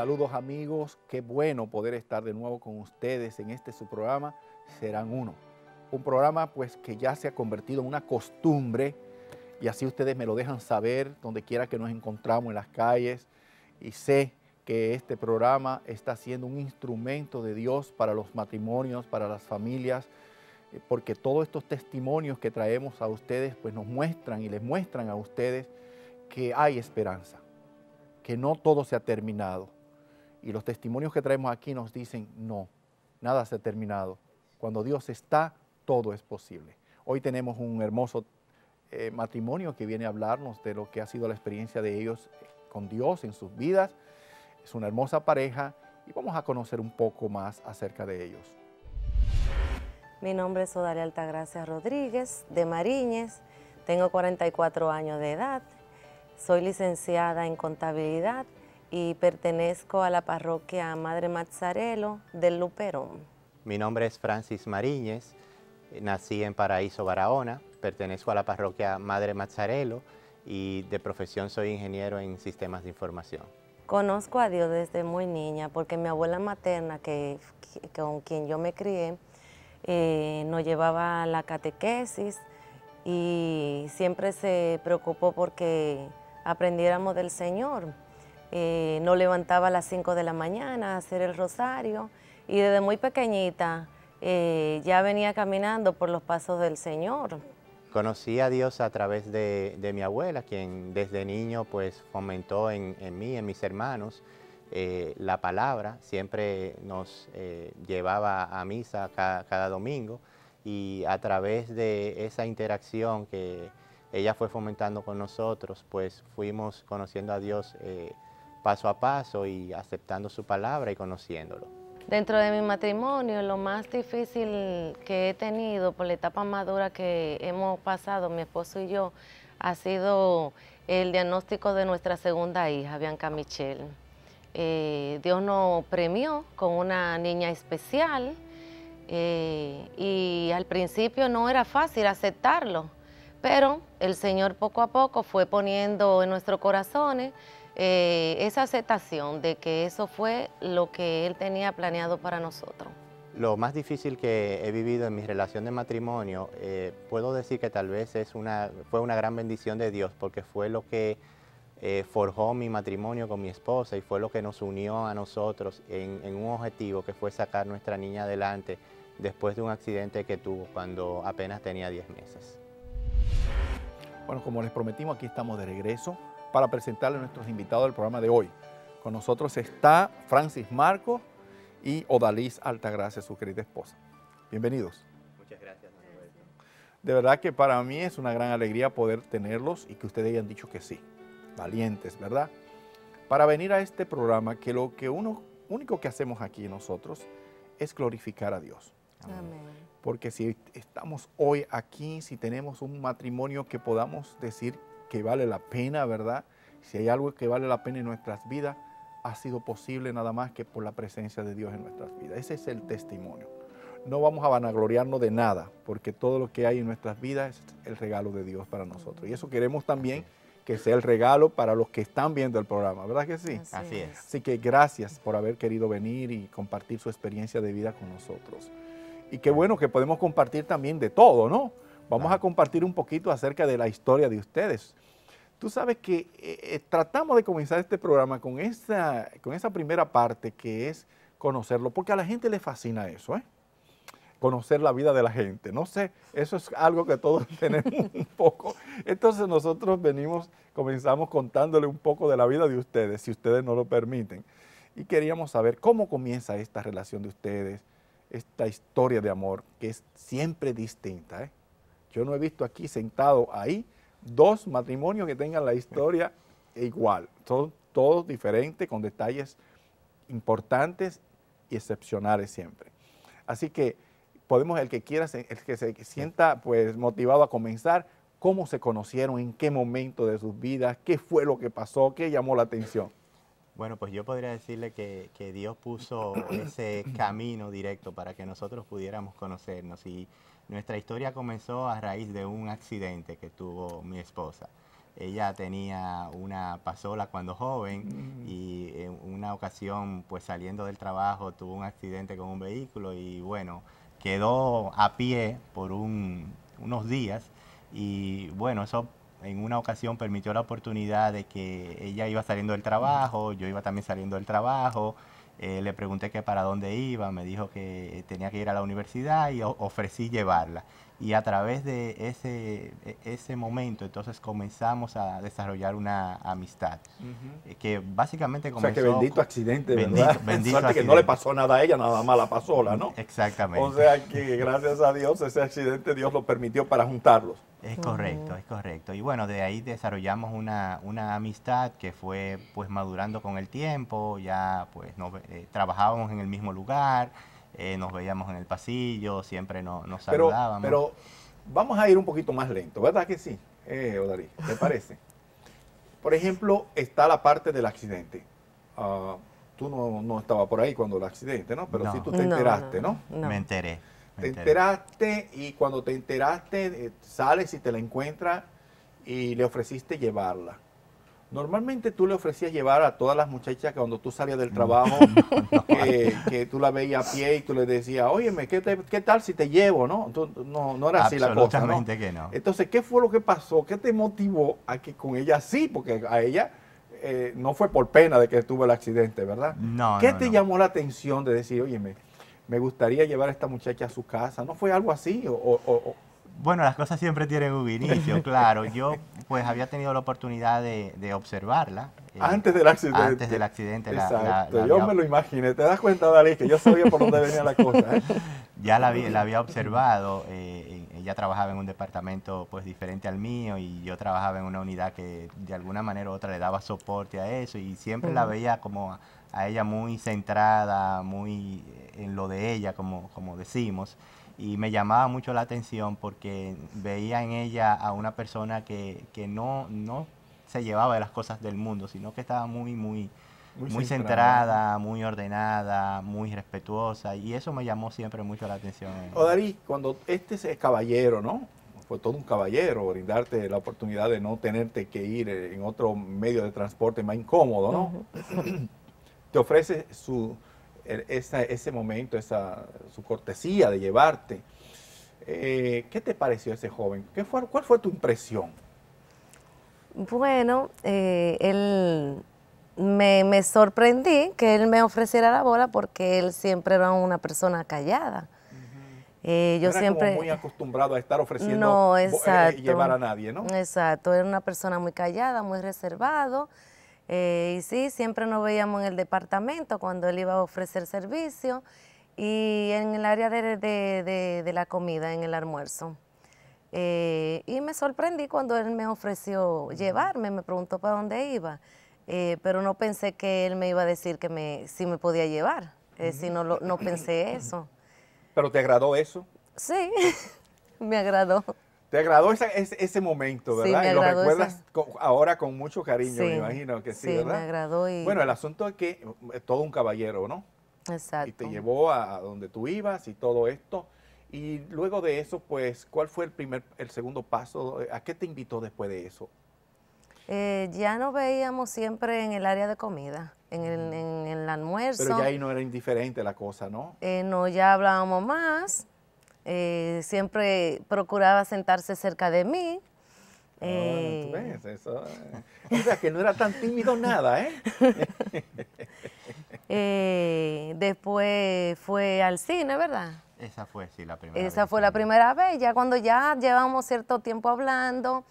Saludos amigos, qué bueno poder estar de nuevo con ustedes en este su programa, Serán Uno. Un programa pues que ya se ha convertido en una costumbre y así ustedes me lo dejan saber donde quiera que nos encontramos en las calles y sé que este programa está siendo un instrumento de Dios para los matrimonios, para las familias, eh, porque todos estos testimonios que traemos a ustedes pues nos muestran y les muestran a ustedes que hay esperanza, que no todo se ha terminado y los testimonios que traemos aquí nos dicen, no, nada se ha terminado. Cuando Dios está, todo es posible. Hoy tenemos un hermoso eh, matrimonio que viene a hablarnos de lo que ha sido la experiencia de ellos eh, con Dios en sus vidas. Es una hermosa pareja y vamos a conocer un poco más acerca de ellos. Mi nombre es Odalia Altagracia Rodríguez, de Mariñez. Tengo 44 años de edad. Soy licenciada en contabilidad y pertenezco a la parroquia Madre Mazzarelo del Luperón. Mi nombre es Francis Mariñez, nací en Paraíso, Barahona, pertenezco a la parroquia Madre Mazzarelo y de profesión soy ingeniero en sistemas de información. Conozco a Dios desde muy niña porque mi abuela materna, con quien yo me crié, eh, nos llevaba la catequesis y siempre se preocupó porque aprendiéramos del Señor. Eh, no levantaba a las 5 de la mañana a hacer el rosario y desde muy pequeñita eh, ya venía caminando por los pasos del Señor. Conocí a Dios a través de, mi abuela, quien desde niño pues fomentó en, mí, en mis hermanos, eh, la palabra, siempre nos llevaba a misa cada, domingo y a través de esa interacción que ella fue fomentando con nosotros, pues fuimos conociendo a Dios paso a paso y aceptando su palabra y conociéndolo. Dentro de mi matrimonio, lo más difícil que he tenido por la etapa madura que hemos pasado, mi esposo y yo, ha sido el diagnóstico de nuestra segunda hija, Bianca Michelle. Eh, Dios nos premió con una niña especial eh, y al principio no era fácil aceptarlo, pero el Señor poco a poco fue poniendo en nuestros corazones eh, esa aceptación de que eso fue lo que él tenía planeado para nosotros. Lo más difícil que he vivido en mi relación de matrimonio, eh, puedo decir que tal vez es una, fue una gran bendición de Dios porque fue lo que eh, forjó mi matrimonio con mi esposa y fue lo que nos unió a nosotros en, en un objetivo que fue sacar nuestra niña adelante después de un accidente que tuvo cuando apenas tenía 10 meses. Bueno, como les prometimos, aquí estamos de regreso para presentarle a nuestros invitados del programa de hoy. Con nosotros está Francis Marco y Odalys Altagracia, su querida esposa. Bienvenidos. Muchas gracias. De verdad que para mí es una gran alegría poder tenerlos y que ustedes hayan dicho que sí. Valientes, ¿verdad? Para venir a este programa que lo que uno, único que hacemos aquí nosotros es glorificar a Dios. Amén. Porque si estamos hoy aquí, si tenemos un matrimonio que podamos decir que vale la pena, ¿verdad? Si hay algo que vale la pena en nuestras vidas, ha sido posible nada más que por la presencia de Dios en nuestras vidas. Ese es el testimonio. No vamos a vanagloriarnos de nada, porque todo lo que hay en nuestras vidas es el regalo de Dios para nosotros. Y eso queremos también que sea el regalo para los que están viendo el programa, ¿verdad que sí? Así es. Así que gracias por haber querido venir y compartir su experiencia de vida con nosotros. Y qué bueno que podemos compartir también de todo, ¿no? Vamos a compartir un poquito acerca de la historia de ustedes. Tú sabes que eh, eh, tratamos de comenzar este programa con esa, con esa primera parte que es conocerlo, porque a la gente le fascina eso, ¿eh? conocer la vida de la gente. No sé, eso es algo que todos tenemos un poco. Entonces nosotros venimos, comenzamos contándole un poco de la vida de ustedes, si ustedes no lo permiten. Y queríamos saber cómo comienza esta relación de ustedes, esta historia de amor, que es siempre distinta. ¿eh? Yo no he visto aquí sentado ahí dos matrimonios que tengan la historia igual. Son todos diferentes, con detalles importantes y excepcionales siempre. Así que podemos, el que quiera, el que se sienta pues motivado a comenzar, cómo se conocieron, en qué momento de sus vidas, qué fue lo que pasó, qué llamó la atención. Bueno, pues yo podría decirle que, que Dios puso ese camino directo para que nosotros pudiéramos conocernos y nuestra historia comenzó a raíz de un accidente que tuvo mi esposa. Ella tenía una pasola cuando joven mm. y en una ocasión, pues saliendo del trabajo, tuvo un accidente con un vehículo y bueno, quedó a pie por unos días y bueno, eso en una ocasión permitió la oportunidad de que ella iba saliendo del trabajo, yo iba también saliendo del trabajo, eh, le pregunté que para dónde iba, me dijo que tenía que ir a la universidad y ofrecí llevarla. Y a través de ese, e, ese momento, entonces comenzamos a desarrollar una amistad. Eh, que básicamente comenzó... O sea, que bendito accidente, bendito, ¿verdad? que no le pasó nada a ella, nada más la pasó ¿no? Exactamente. O sea, que gracias a Dios ese accidente Dios lo permitió para juntarlos. Es correcto, es correcto. Y bueno, de ahí desarrollamos una, amistad que fue pues madurando con el tiempo, ya pues eh, trabajábamos en el mismo lugar, eh, nos veíamos en el pasillo, siempre no, nos saludábamos. Pero vamos a ir un poquito más lento, ¿verdad que sí, eh, ¿Te parece? por ejemplo, está la parte del accidente. Ah, tú no, estabas por ahí cuando el accidente, ¿no? Pero sí tú te enteraste, ¿no? Me enteré te enteraste y cuando te enteraste eh, sales y te la encuentras y le ofreciste llevarla. Normalmente tú le ofrecías llevar a todas las muchachas que cuando tú salías del mm. trabajo, que, tú la veías a pie y tú le decías, óyeme, ¿qué, tal si te llevo? No, no, era así la cosa. Absolutamente que no. Entonces, ¿qué fue lo que pasó? ¿Qué te motivó a que con ella sí? Porque a ella eh, no fue por pena de que tuvo el accidente, ¿verdad? No. ¿Qué te llamó la atención de decir, óyeme, me gustaría llevar a esta muchacha a su casa. ¿No fue algo así? O, bueno, las cosas siempre tienen un inicio, claro. Yo pues había tenido la oportunidad de, observarla. Eh, antes del accidente. Antes del accidente. yo me lo imaginé. ¿Te das cuenta, Dalí, que yo sabía por dónde venía la cosa? Eh? Ya la, había, la había observado. Eh, ella trabajaba en un departamento pues diferente al mío y yo trabajaba en una unidad que de alguna manera u otra le daba soporte a eso y siempre la veía como a ella muy centrada, muy eh, en lo de ella, como, como decimos, y me llamaba mucho la atención porque veía en ella a una persona que, no, no se llevaba de las cosas del mundo, sino que estaba muy, muy, muy, centrada, muy ordenada, muy respetuosa, y eso me llamó siempre mucho la atención. O Darí, cuando este es caballero, ¿no? Fue todo un caballero, brindarte la oportunidad de no tenerte que ir eh, en otro medio de transporte más incómodo, ¿no? te ofrece su, ese momento, esa, su cortesía de llevarte. Eh, ¿Qué te pareció ese joven? ¿Qué fue, ¿Cuál fue tu impresión? Bueno, eh, él me, sorprendí que él me ofreciera la bola porque él siempre era una persona callada. Eh, yo siempre muy acostumbrado a estar ofreciendo no, llevar a nadie, ¿no? Exacto, era una persona muy callada, muy reservado. Eh, y sí, siempre nos veíamos en el departamento cuando él iba a ofrecer servicio y en el área de, la comida, en el almuerzo. Eh, y me sorprendí cuando él me ofreció llevarme, me preguntó para dónde iba, eh, pero no pensé que él me iba a decir que me, si me podía llevar, si no, no pensé eso. ¿Pero te agradó eso? Sí, me agradó. Te agradó ese, ese momento, ¿verdad? y lo recuerdas ahora con mucho cariño, me imagino que sí, sí me agradó. Bueno, el asunto es que eh, todo un caballero, ¿no? Exacto. Y te llevó a donde tú ibas y todo esto. Y luego de eso, pues, ¿cuál fue el primer, el segundo paso? ¿A qué te invitó después de eso? Eh, ya nos veíamos siempre en el área de comida, en el, mm. en, almuerzo. Pero ya ahí no era indiferente la cosa, ¿no? Eh, no, ya hablábamos más. Eh, siempre procuraba sentarse cerca de mí. Ah, eh, pues, eso, eh. o sea, que no era tan tímido nada, ¿eh? Después fue al cine, ¿verdad? Esa fue, sí, la primera Esa fue la primera vez. Ya cuando ya llevamos cierto tiempo hablando,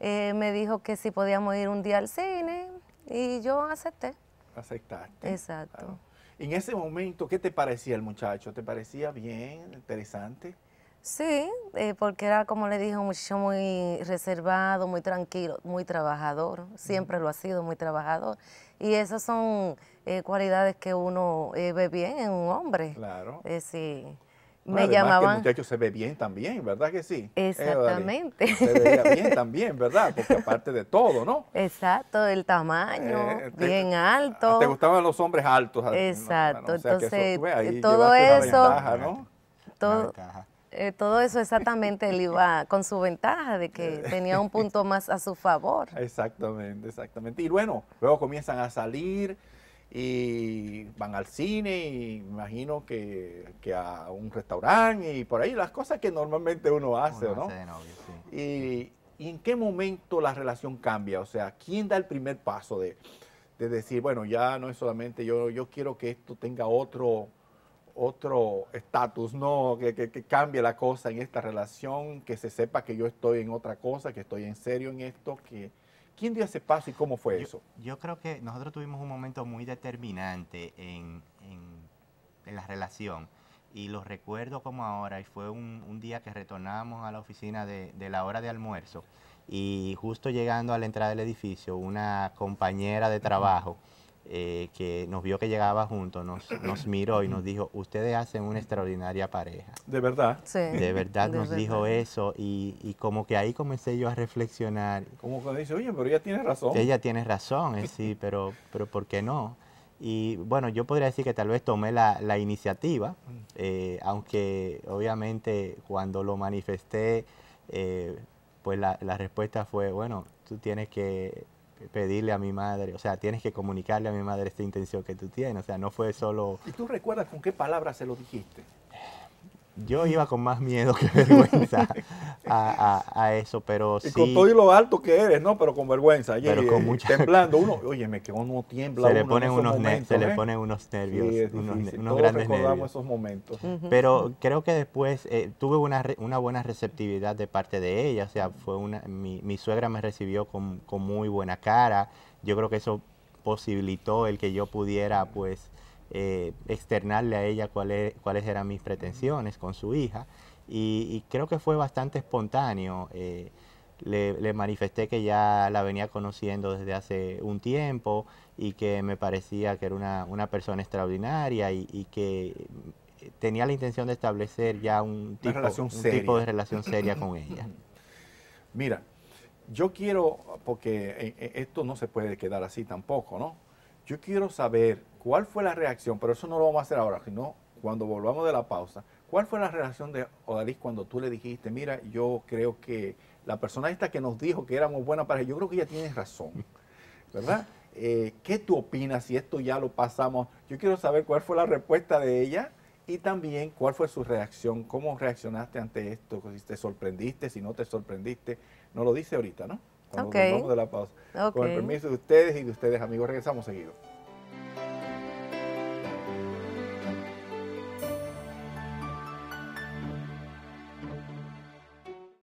me dijo que si podíamos ir un día al cine y yo acepté. Aceptaste. Exacto. Ah. En ese momento, ¿qué te parecía el muchacho? ¿Te parecía bien, interesante? Sí, eh, porque era, como le dije, un muchacho muy reservado, muy tranquilo, muy trabajador, siempre lo ha sido, muy trabajador. Y esas son eh, cualidades que uno eh, ve bien en un hombre. Claro. sí me Además, Que el muchacho se ve bien también, ¿verdad que sí? Exactamente. se veía bien también, ¿verdad? Porque aparte de todo, ¿no? Exacto, el tamaño, eh, bien ah, alto. Te gustaban los hombres altos. Ah, Exacto, entonces todo eso. Todo, eh, todo eso exactamente él iba con su ventaja de que eh. tenía un punto más a su favor. Exactamente, exactamente. Y bueno, luego comienzan a salir y van al cine y me imagino que, a un restaurante y por ahí las cosas que normalmente uno hace, ¿no? sí. y, en qué momento la relación cambia? O sea, ¿quién da el primer paso de, de decir, bueno, ya no es solamente yo, yo quiero que esto tenga otro otro estatus, ¿no? Que, que, que, cambie la cosa en esta relación, que se sepa que yo estoy en otra cosa, que estoy en serio en esto, que, ¿Quién dio ese paso y cómo fue eso? Yo creo que nosotros tuvimos un momento muy determinante en, la relación y lo recuerdo como ahora y fue un, día que retornamos a la oficina de, la hora de almuerzo y justo llegando a la entrada del edificio una compañera de trabajo eh, que nos vio que llegaba juntos, nos, miró y nos dijo, ustedes hacen una extraordinaria pareja. De verdad. De verdad nos dijo eso y, como que ahí comencé yo a reflexionar. Como cuando dice, oye, pero ella tiene razón. Ella tiene razón, sí, pero, pero ¿por qué no? Y bueno, yo podría decir que tal vez tomé la, iniciativa, eh, aunque obviamente cuando lo manifesté, eh, pues la, la respuesta fue, bueno, tú tienes que pedirle a mi madre, o sea, tienes que comunicarle a mi madre esta intención que tú tienes, o sea, no fue solo... ¿Y tú recuerdas con qué palabras se lo dijiste? yo iba con más miedo que vergüenza a, a, a, eso, pero sí. Y con todo y lo alto que eres, ¿no? Pero con vergüenza. Pero con eh, mucha... Temblando uno, oye, me quedó uno tiembla. Se le ¿eh? ponen, unos, nervios, se le ponen unos nervios, sí, unos, grandes nervios. esos momentos. Pero creo que después eh, tuve una, una, buena receptividad de parte de ella, o sea, fue una, mi, mi suegra me recibió con, con muy buena cara. Yo creo que eso posibilitó el que yo pudiera, pues, eh, externarle a ella cuáles, cuáles eran mis pretensiones con su hija y, creo que fue bastante espontáneo. Eh, le, manifesté que ya la venía conociendo desde hace un tiempo y que me parecía que era una, persona extraordinaria y, que tenía la intención de establecer ya un tipo, un tipo de relación seria con ella. Mira, yo quiero, porque eh, esto no se puede quedar así tampoco, ¿no? Yo quiero saber cuál fue la reacción, pero eso no lo vamos a hacer ahora, sino cuando volvamos de la pausa. ¿Cuál fue la reacción de Odalys cuando tú le dijiste, mira, yo creo que la persona esta que nos dijo que éramos buena pareja, yo creo que ella tiene razón, ¿verdad? Eh, ¿Qué tú opinas si esto ya lo pasamos? Yo quiero saber cuál fue la respuesta de ella y también cuál fue su reacción, cómo reaccionaste ante esto, si te sorprendiste, si no te sorprendiste. No lo dice ahorita, ¿no? Con el permiso de ustedes y de ustedes, amigos, regresamos seguido.